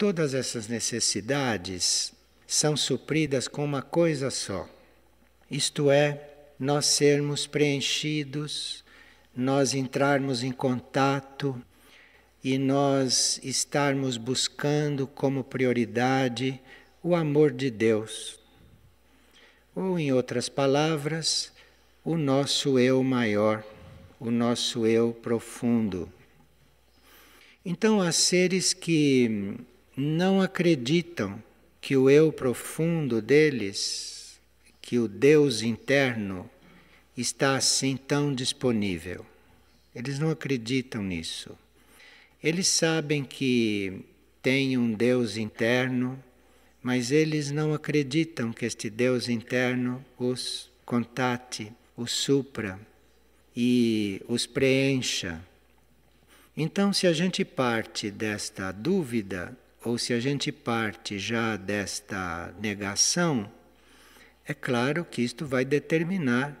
Todas essas necessidades são supridas com uma coisa só, isto é, nós sermos preenchidos, nós entrarmos em contato e nós estarmos buscando como prioridade o amor de Deus. Ou, em outras palavras, o nosso eu maior, o nosso eu profundo. Então, há seres que não acreditam que o eu profundo deles, que o Deus interno, está assim tão disponível. Eles não acreditam nisso. Eles sabem que tem um Deus interno, mas eles não acreditam que este Deus interno os contate, os supra e os preencha. Então, se a gente parte desta dúvida, ou se a gente parte já desta negação, é claro que isto vai determinar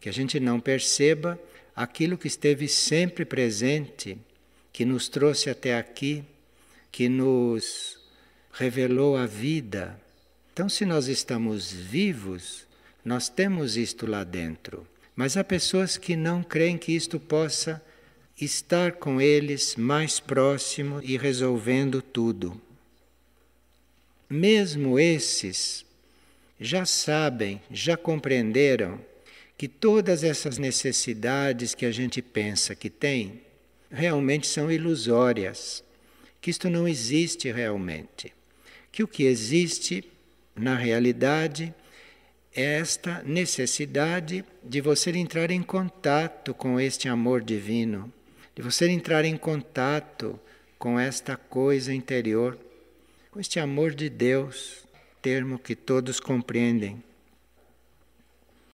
que a gente não perceba aquilo que esteve sempre presente, que nos trouxe até aqui, que nos revelou a vida. Então, se nós estamos vivos, nós temos isto lá dentro. Mas há pessoas que não creem que isto possa estar com eles mais próximo e resolvendo tudo. Mesmo esses já sabem, já compreenderam que todas essas necessidades que a gente pensa que tem realmente são ilusórias, que isto não existe realmente, que o que existe na realidade é esta necessidade de você entrar em contato com este amor divino de você entrar em contato com esta coisa interior, com este amor de Deus, termo que todos compreendem.